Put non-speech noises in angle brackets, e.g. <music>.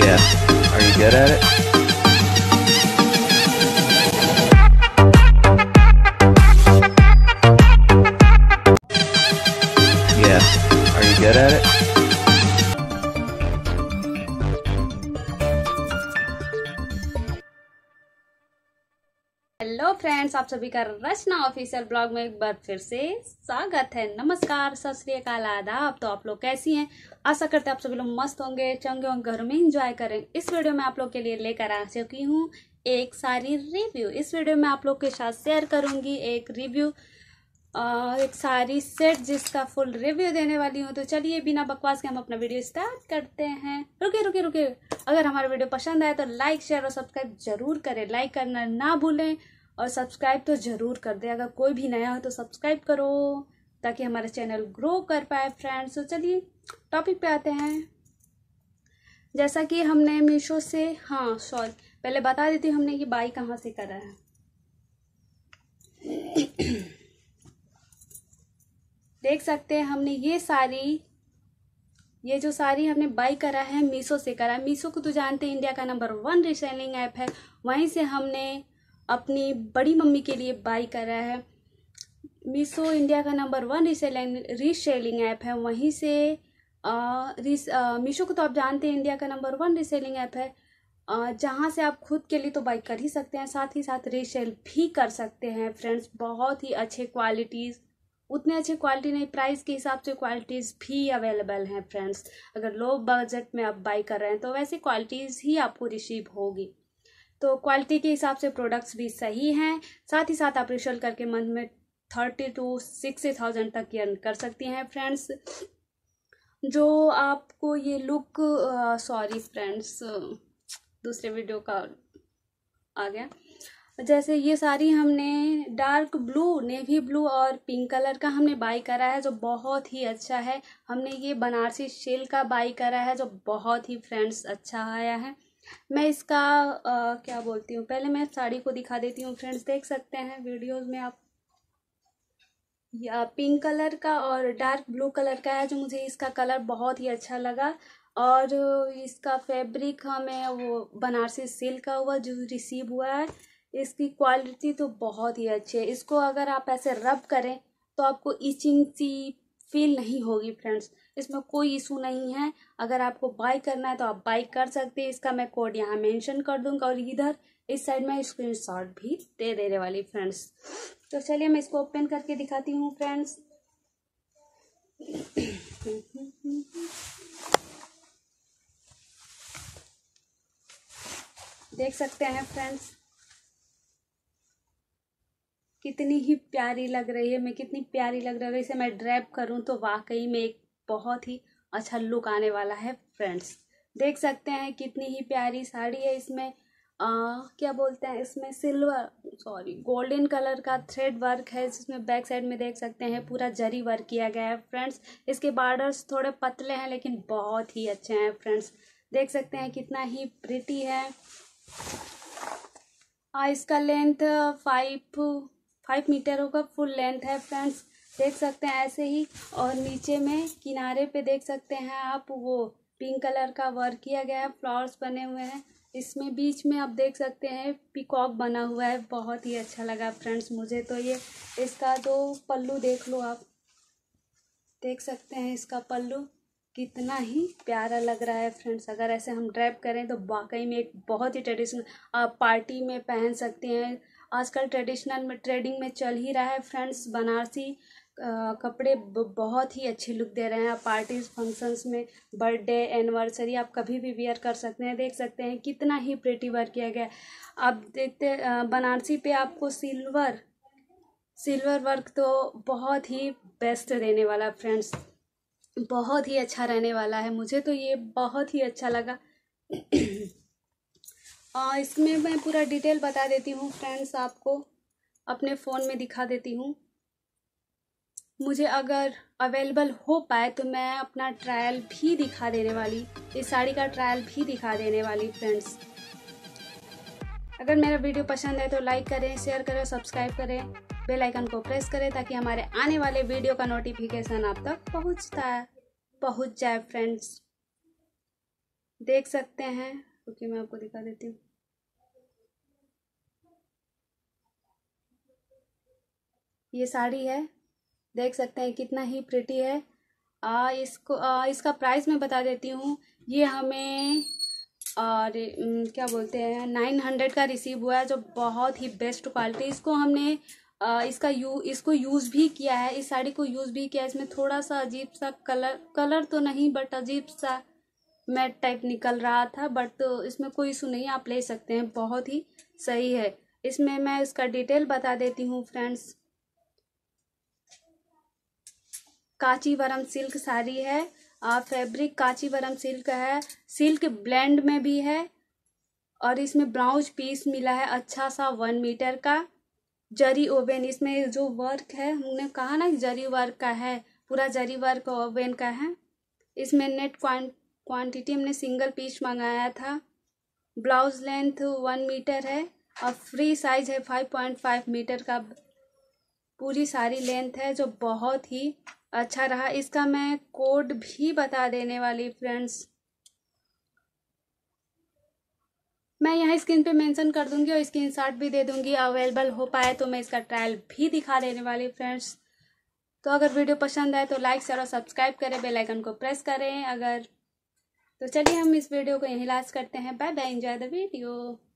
Yeah. Are you good at it? Yeah. Are you good at it? Friends आप सभी का रचना official blog में एक बार फिर से स्वागत है नमस्कार सत श्रीकाल आदाब तो आप लोग कैसी हैं आशा करते हैं आप सभी लोग मस्त होंगे चंगे होंगे घर में इंजॉय करें इस वीडियो में आप लोग के लिए लेकर आ चुकी हूँ एक सारी रिव्यू इस वीडियो में आप लोग के साथ शेयर करूंगी एक रिव्यू एक सारी सेट जिसका फुल रिव्यू देने वाली हूँ तो चलिए बिना बकवास के हम अपना वीडियो स्टार्ट करते हैं रुके रुके रुके अगर हमारा वीडियो पसंद आए तो लाइक शेयर और सब्सक्राइब जरूर करें लाइक करना ना भूलें और सब्सक्राइब तो ज़रूर कर दें अगर कोई भी नया हो तो सब्सक्राइब करो ताकि हमारा चैनल ग्रो कर पाए फ्रेंड्स तो चलिए टॉपिक पे आते हैं जैसा कि हमने मीशो से हाँ सॉरी पहले बता देती हूँ हमने ये बाई कहाँ से करा है <clears throat> देख सकते हैं हमने ये सारी ये जो सारी हमने बाई करा है मीशो से करा है मीशो को तो जानते हैं इंडिया का नंबर वन रिसेलिंग ऐप है वहीं से हमने अपनी बड़ी मम्मी के लिए बाई कर रहा है मीसो इंडिया का number one reselling reselling app है वहीं से मीशो को तो आप जानते हैं इंडिया का नंबर वन रीसेलिंग ऐप है जहाँ से आप खुद के लिए तो बाई कर ही सकते हैं साथ ही साथ रीसेल भी कर सकते हैं फ्रेंड्स बहुत ही अच्छे क्वालिटीज़ उतने अच्छे क्वालिटी नहीं प्राइस के हिसाब से क्वालिटीज़ भी अवेलेबल हैं फ्रेंड्स अगर लो बजट में आप बाई कर रहे हैं तो वैसे क्वालिटीज़ ही आपको रिसीव होगी तो क्वालिटी के हिसाब से प्रोडक्ट्स भी सही हैं साथ ही साथ आप रिशल करके मंथ में थर्टी टू सिक्सटी थाउजेंड तक अर्न कर सकती हैं फ्रेंड्स जो आपको ये लुक सॉरी फ्रेंड्स दूसरे वीडियो का आ गया जैसे ये साड़ी हमने डार्क ब्लू नेवी ब्लू और पिंक कलर का हमने बाई करा है जो बहुत ही अच्छा है हमने ये बनारसी शेल का बाई करा है जो बहुत ही फ्रेंड्स अच्छा आया है मैं इसका आ, क्या बोलती हूँ पहले मैं साड़ी को दिखा देती हूँ फ्रेंड्स देख सकते हैं वीडियोस में आप या पिंक कलर का और डार्क ब्लू कलर का है जो मुझे इसका कलर बहुत ही अच्छा लगा और इसका फैब्रिक हमें वो बनारसी सिल्क का हुआ जो रिसीव हुआ है इसकी क्वालिटी तो बहुत ही अच्छी है इसको अगर आप ऐसे रब करें तो आपको इचिंग सी फील नहीं होगी फ्रेंड्स इसमें कोई इशू नहीं है अगर आपको बाई करना है तो आप बाई कर सकते हैं इसका मैं कोड यहाँ मेंशन कर दूंगा और इधर इस साइड में स्क्रीनशॉट भी दे देने वाली फ्रेंड्स तो चलिए मैं इसको ओपन करके दिखाती हूँ फ्रेंड्स देख सकते हैं फ्रेंड्स कितनी ही प्यारी लग रही है मैं कितनी प्यारी लग रही है इसे मैं ड्रैप करूँ तो वाकई में एक बहुत ही अच्छा लुक आने वाला है फ्रेंड्स देख सकते हैं कितनी ही प्यारी साड़ी है इसमें आ, क्या बोलते हैं इसमें सिल्वर सॉरी गोल्डन कलर का थ्रेड वर्क है जिसमें बैक साइड में देख सकते हैं पूरा जरी वर्क किया गया है फ्रेंड्स इसके बॉर्डर्स थोड़े पतले हैं लेकिन बहुत ही अच्छे हैं फ्रेंड्स देख सकते हैं कितना ही प्रिटी है आ, इसका लेंथ फाइव फाइव मीटरों का फुल लेंथ है फ्रेंड्स देख सकते हैं ऐसे ही और नीचे में किनारे पे देख सकते हैं आप वो पिंक कलर का वर्क किया गया है फ्लावर्स बने हुए हैं इसमें बीच में आप देख सकते हैं पिकॉक बना हुआ है बहुत ही अच्छा लगा फ्रेंड्स मुझे तो ये इसका जो पल्लू देख लो आप देख सकते हैं इसका पल्लू कितना ही प्यारा लग रहा है फ्रेंड्स अगर ऐसे हम ड्रैप करें तो वाकई में एक बहुत ही ट्रेडिशनल आप पार्टी में पहन सकते हैं आजकल ट्रेडिशनल में ट्रेडिंग में चल ही रहा है फ्रेंड्स बनारसी कपड़े बहुत ही अच्छे लुक दे रहे हैं आप पार्टीज फंक्शंस में बर्थडे एनिवर्सरी आप कभी भी वेयर कर सकते हैं देख सकते हैं कितना ही प्रेटी वर्क किया गया आप देखते बनारसी पे आपको सिल्वर सिल्वर वर्क तो बहुत ही बेस्ट देने वाला फ्रेंड्स बहुत ही अच्छा रहने वाला है मुझे तो ये बहुत ही अच्छा लगा आ, इसमें मैं पूरा डिटेल बता देती हूँ फ्रेंड्स आपको अपने फ़ोन में दिखा देती हूँ मुझे अगर अवेलेबल हो पाए तो मैं अपना ट्रायल भी दिखा देने वाली इस साड़ी का ट्रायल भी दिखा देने वाली फ्रेंड्स अगर मेरा वीडियो पसंद है तो लाइक करें शेयर करें सब्सक्राइब करें बेल आइकन को प्रेस करें ताकि हमारे आने वाले वीडियो का नोटिफिकेशन आप तक पहुंचता है पहुंच जाए फ्रेंड्स देख सकते हैं क्योंकि मैं आपको दिखा देती हूँ ये साड़ी है देख सकते हैं कितना ही प्रिटी है आ, इसको आ, इसका प्राइस मैं बता देती हूँ ये हमें और क्या बोलते हैं नाइन हंड्रेड का रिसीव हुआ है जो बहुत ही बेस्ट क्वालिटी इसको हमने आ, इसका यू इसको यूज़ भी किया है इस साड़ी को यूज़ भी किया है इसमें थोड़ा सा अजीब सा कलर कलर तो नहीं बट अजीब सा मैट टाइप निकल रहा था बट तो इसमें कोई इशू नहीं आप ले सकते हैं बहुत ही सही है इसमें मैं इसका डिटेल बता देती हूँ फ्रेंड्स कांचीवरम सिल्क साड़ी है आ फैब्रिक कांचीवरम सिल्क है सिल्क ब्लेंड में भी है और इसमें ब्लाउज पीस मिला है अच्छा सा वन मीटर का जरी ओवन इसमें जो वर्क है हमने कहा ना जरी वर्क का है पूरा जरी वर्क ओवन का है इसमें नेट क्वांटिटी हमने सिंगल पीस मंगाया था ब्लाउज लेंथ वन मीटर है और फ्री साइज है फाइव पॉइंट फाइव मीटर का पूरी सारी लेंथ है जो बहुत ही अच्छा रहा इसका मैं कोड भी बता देने वाली फ्रेंड्स मैं यहाँ स्क्रीन पे मेंशन कर दूंगी और स्क्रीन शॉट भी दे दूंगी अवेलेबल हो पाए तो मैं इसका ट्रायल भी दिखा देने वाली फ्रेंड्स तो अगर वीडियो पसंद आए तो लाइक शेयर और सब्सक्राइब करें बेल आइकन को प्रेस करें अगर तो चलिए हम इस वीडियो को यहीं लास्ट करते हैं bye bye enjoy the video